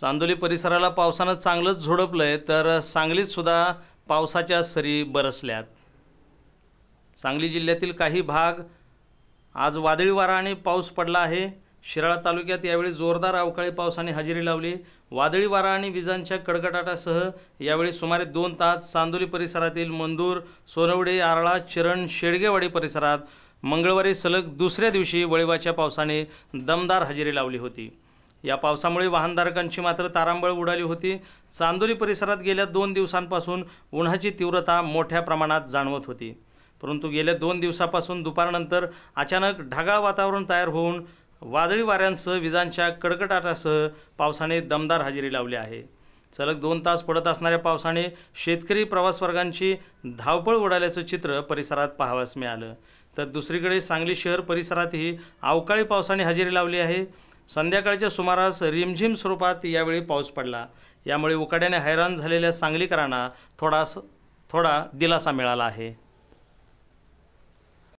चांदोली परिसराला पावसानं चांगलंच झोडपलं आहे तर सांगलीतसुद्धा पावसाच्या सरी बरसल्यात सांगली जिल्ह्यातील काही भाग आज वादळी वारा आणि पाऊस पडला आहे शिराळा तालुक्यात यावेळी जोरदार अवकाळी पावसाने हजेरी लावली वादळी वारा आणि विजांच्या कडकडाटासह यावेळी सुमारे दोन तास चांदोली परिसरातील मंदूर सोनवडे आरळा चिरण शेडगेवाडी परिसरात मंगळवारी सलग दुसऱ्या दिवशी वळिवाच्या पावसाने दमदार हजेरी लावली होती या पावसामुळे वाहनधारकांची मात्र तारांबळ उडाली होती चांदोली परिसरात गेल्या दोन दिवसांपासून उन्हाची तीव्रता मोठ्या प्रमाणात जाणवत होती परंतु गेल्या दोन दिवसापासून दुपारनंतर अचानक ढगाळ वातावरण तयार होऊन वादळी वाऱ्यांसह विजांच्या कडकडाटासह पावसाने दमदार हजेरी लावली आहे सलग दोन तास पडत असणाऱ्या पावसाने शेतकरी प्रवासवर्गांची धावपळ उडाल्याचं चित्र परिसरात पाहावयास मिळालं तर दुसरीकडे सांगली शहर परिसरातही अवकाळी पावसाने हजेरी लावली आहे संध्याकाळच्या सुमारास रिमझिम स्वरूपात यावेळी पाऊस पडला यामुळे उकाड्याने हैराण झालेल्या सांगलीकरांना थोडास थोडा दिलासा मिळाला आहे